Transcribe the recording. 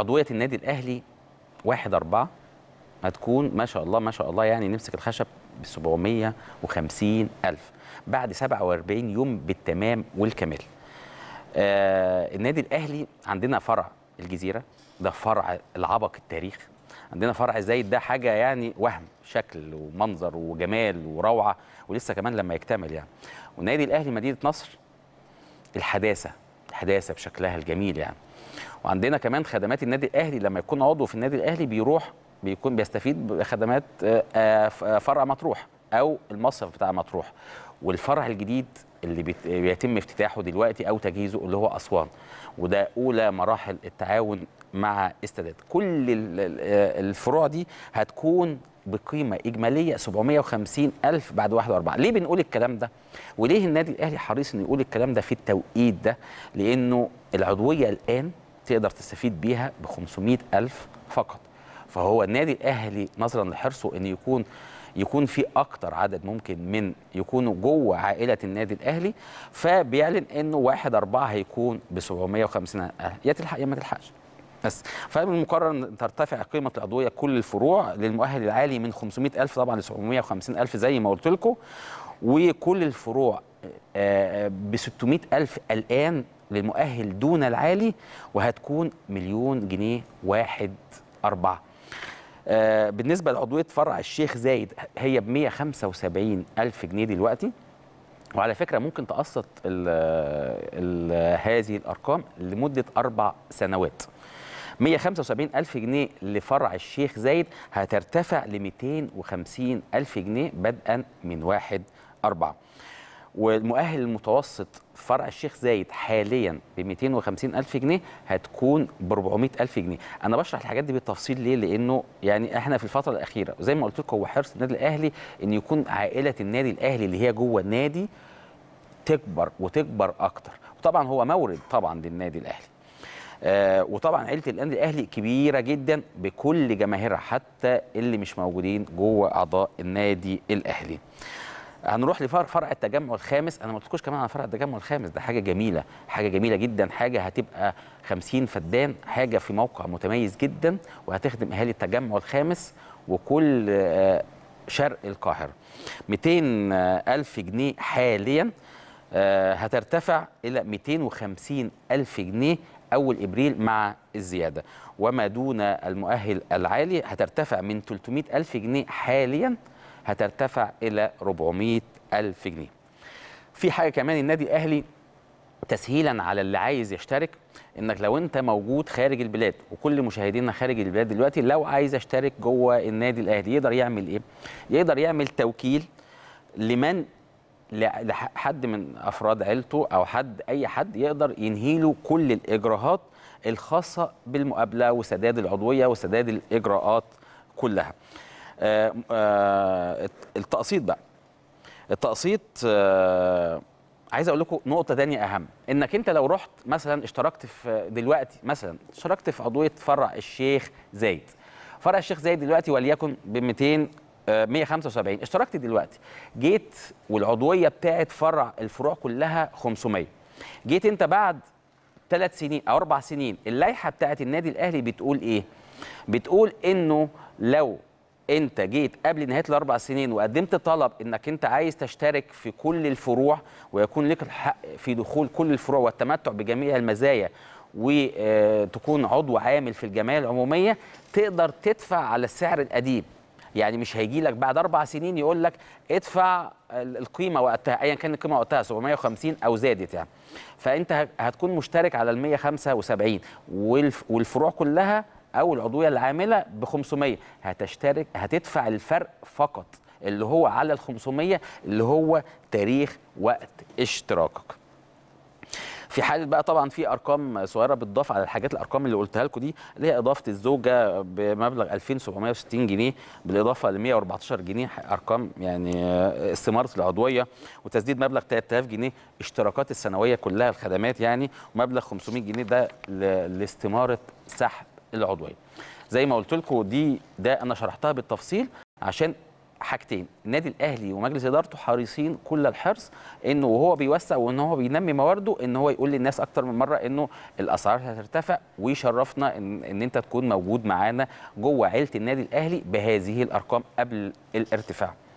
عضويه النادي الاهلي 1 4 هتكون ما شاء الله ما شاء الله يعني نمسك الخشب ب 750 ألف بعد 47 يوم بالتمام والكامل. آه النادي الأهلي عندنا فرع الجزيرة ده فرع العبق التاريخ عندنا فرع زايد ده حاجة يعني وهم شكل ومنظر وجمال وروعة ولسه كمان لما يكتمل يعني والنادي الأهلي مدينة نصر الحداثة الحداثه بشكلها الجميل يعني وعندنا كمان خدمات النادي الاهلي لما يكون عضو في النادي الاهلي بيروح بيكون بيستفيد بخدمات آه، آه، فرع مطروح او المصرف بتاع مطروح والفرع الجديد اللي بيتم افتتاحه دلوقتي او تجهيزه اللي هو اسوان وده اولى مراحل التعاون مع استادات كل آه، الفروع دي هتكون بقيمه اجماليه 750 الف بعد 41 ليه بنقول الكلام ده وليه النادي الاهلي حريص انه يقول الكلام ده في التوقيت ده لانه العضويه الان تقدر تستفيد بيها ب 500 الف فقط فهو النادي الاهلي نظرا لحرصه ان يكون يكون في اكتر عدد ممكن من يكونوا جوه عائله النادي الاهلي فبيعلن انه 1 4 هيكون ب 750 الف يا تلحق يا ما تلحقش بس فمن المقرر ان ترتفع قيمه الادويه كل الفروع للمؤهل العالي من 500000 طبعا ل 750000 زي ما قلت لكم وكل الفروع آه، آه، ب 600000 الان للمؤهل دون العالي وهتكون مليون جنيه واحد أربعة آه، بالنسبة لعضوية فرع الشيخ زايد هي ب 175 ألف جنيه دلوقتي وعلى فكرة ممكن تقسط هذه الأرقام لمدة أربع سنوات 175 ألف جنيه لفرع الشيخ زايد هترتفع ل 250 ألف جنيه بدءا من 1 4 والمؤهل المتوسط فرع الشيخ زايد حاليا ب 250 ألف جنيه هتكون ب 400 ألف جنيه أنا بشرح الحاجات دي بالتفصيل ليه لأنه يعني إحنا في الفترة الأخيرة زي ما قلت لكم هو حرص النادي الأهلي إن يكون عائلة النادي الأهلي اللي هي جوه النادي تكبر وتكبر أكتر وطبعا هو مورد طبعا للنادي الأهلي آه، وطبعا عيله النادي الاهلي كبيره جدا بكل جماهيرها حتى اللي مش موجودين جوه اعضاء النادي الاهلي هنروح لفرع فرع التجمع الخامس انا ما قلتلكوش كمان على فرع التجمع الخامس ده حاجه جميله حاجه جميله جدا حاجه هتبقى 50 فدان حاجه في موقع متميز جدا وهتخدم اهالي التجمع الخامس وكل آه، شرق القاهره 200 آه، الف جنيه حاليا آه، هترتفع إلى 250 ألف جنيه أول إبريل مع الزيادة وما دون المؤهل العالي هترتفع من 300 ألف جنيه حاليا هترتفع إلى 400 ألف جنيه في حاجة كمان النادي الأهلي تسهيلا على اللي عايز يشترك انك لو انت موجود خارج البلاد وكل مشاهدينا خارج البلاد دلوقتي لو عايز اشترك جوه النادي الاهلي يقدر يعمل ايه يقدر يعمل توكيل لمن لحد من افراد عيلته او حد اي حد يقدر ينهي له كل الاجراءات الخاصه بالمقابله وسداد العضويه وسداد الاجراءات كلها. آه، آه، التقسيط بقى التقسيط آه، عايز اقول لكم نقطه تانية اهم انك انت لو رحت مثلا اشتركت في دلوقتي مثلا اشتركت في عضويه فرع الشيخ زايد فرع الشيخ زايد دلوقتي وليكن ب 200 175 اشتركت دلوقتي جيت والعضويه بتاعت فرع الفروع كلها 500 جيت انت بعد ثلاث سنين او اربع سنين اللائحه بتاعت النادي الاهلي بتقول ايه بتقول انه لو انت جيت قبل نهايه الاربع سنين وقدمت طلب انك انت عايز تشترك في كل الفروع ويكون لك الحق في دخول كل الفروع والتمتع بجميع المزايا وتكون عضو عامل في الجمعيه العموميه تقدر تدفع على السعر القديم يعني مش هيجي لك بعد اربع سنين يقول لك ادفع القيمه وقتها ايا كان القيمه وقتها 750 او زادت يعني فانت هتكون مشترك على ال 175 والفروع كلها او العضويه العامله ب 500 هتشترك هتدفع الفرق فقط اللي هو على ال 500 اللي هو تاريخ وقت اشتراكك في حاله بقى طبعا في ارقام صغيره بتضاف على الحاجات الارقام اللي قلتها لكم دي اللي هي اضافه الزوجه بمبلغ 2760 جنيه بالاضافه ل 114 جنيه ارقام يعني استماره العضويه وتسديد مبلغ 3000 جنيه اشتراكات السنويه كلها الخدمات يعني ومبلغ 500 جنيه ده لاستماره سحب العضويه زي ما قلت لكم دي ده انا شرحتها بالتفصيل عشان حاجتين النادي الاهلي ومجلس ادارته حريصين كل الحرص انه وهو بيوسع وان هو بينمي موارده ان هو يقول للناس اكتر من مره انه الاسعار هترتفع ويشرفنا ان, إن انت تكون موجود معانا جوه عيله النادي الاهلي بهذه الارقام قبل الارتفاع